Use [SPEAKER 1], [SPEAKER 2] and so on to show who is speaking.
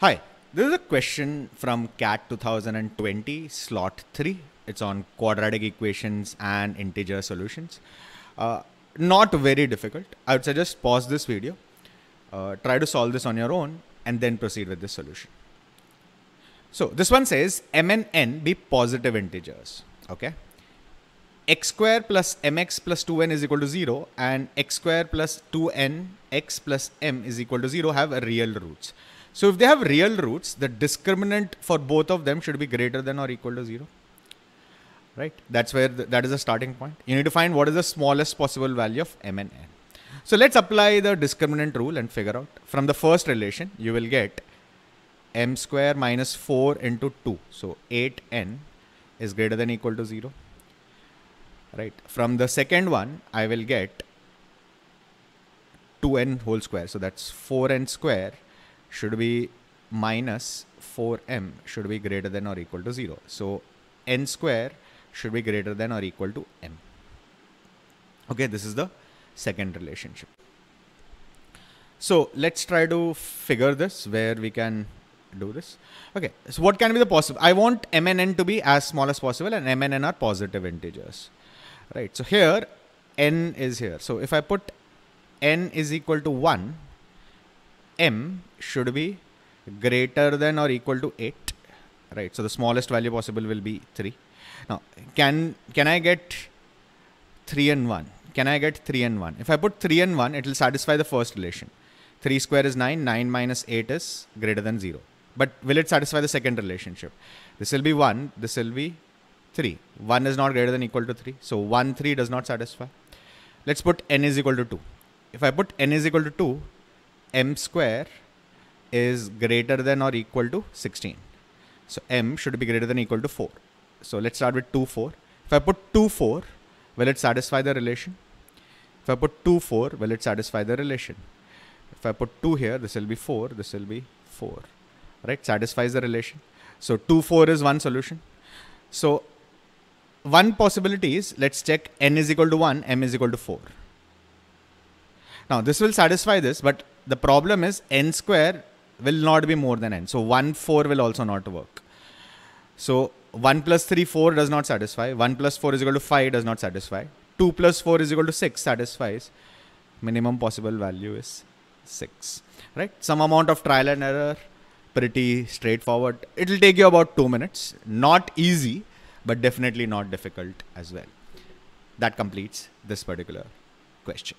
[SPEAKER 1] Hi, this is a question from CAT 2020, slot 3. It's on quadratic equations and integer solutions. Uh, not very difficult. I would suggest pause this video, uh, try to solve this on your own, and then proceed with the solution. So this one says m and n be positive integers. Okay. x square plus mx plus 2n is equal to 0 and x square plus 2n x plus m is equal to 0 have real roots. So if they have real roots, the discriminant for both of them should be greater than or equal to zero. Right? That's where the, that is the starting point. You need to find what is the smallest possible value of m and n. So let's apply the discriminant rule and figure out. From the first relation, you will get m square minus 4 into 2. So 8n is greater than equal to 0. Right. From the second one, I will get 2n whole square. So that's 4n square should be minus 4m should be greater than or equal to 0. So n square should be greater than or equal to m. Okay, this is the second relationship. So let's try to figure this where we can do this. Okay, so what can be the possible? I want m and n to be as small as possible and m and n are positive integers. Right, so here n is here. So if I put n is equal to 1, m should be greater than or equal to 8 right so the smallest value possible will be 3 now can can i get 3 and 1 can i get 3 and 1 if i put 3 and 1 it will satisfy the first relation 3 square is 9 9 minus 8 is greater than 0 but will it satisfy the second relationship this will be 1 this will be 3 1 is not greater than equal to 3 so 1 3 does not satisfy let's put n is equal to 2 if i put n is equal to 2 m square is greater than or equal to 16. So m should be greater than equal to 4. So let's start with 2, 4. If I put 2, 4, will it satisfy the relation? If I put 2, 4, will it satisfy the relation? If I put 2 here, this will be 4, this will be 4. Right? Satisfies the relation. So 2, 4 is one solution. So one possibility is let's check n is equal to 1, m is equal to 4. Now this will satisfy this, but the problem is n square will not be more than n. So 1, 4 will also not work. So 1 plus 3, 4 does not satisfy. 1 plus 4 is equal to 5 does not satisfy. 2 plus 4 is equal to 6 satisfies. Minimum possible value is 6. Right? Some amount of trial and error. Pretty straightforward. It'll take you about 2 minutes. Not easy, but definitely not difficult as well. That completes this particular question.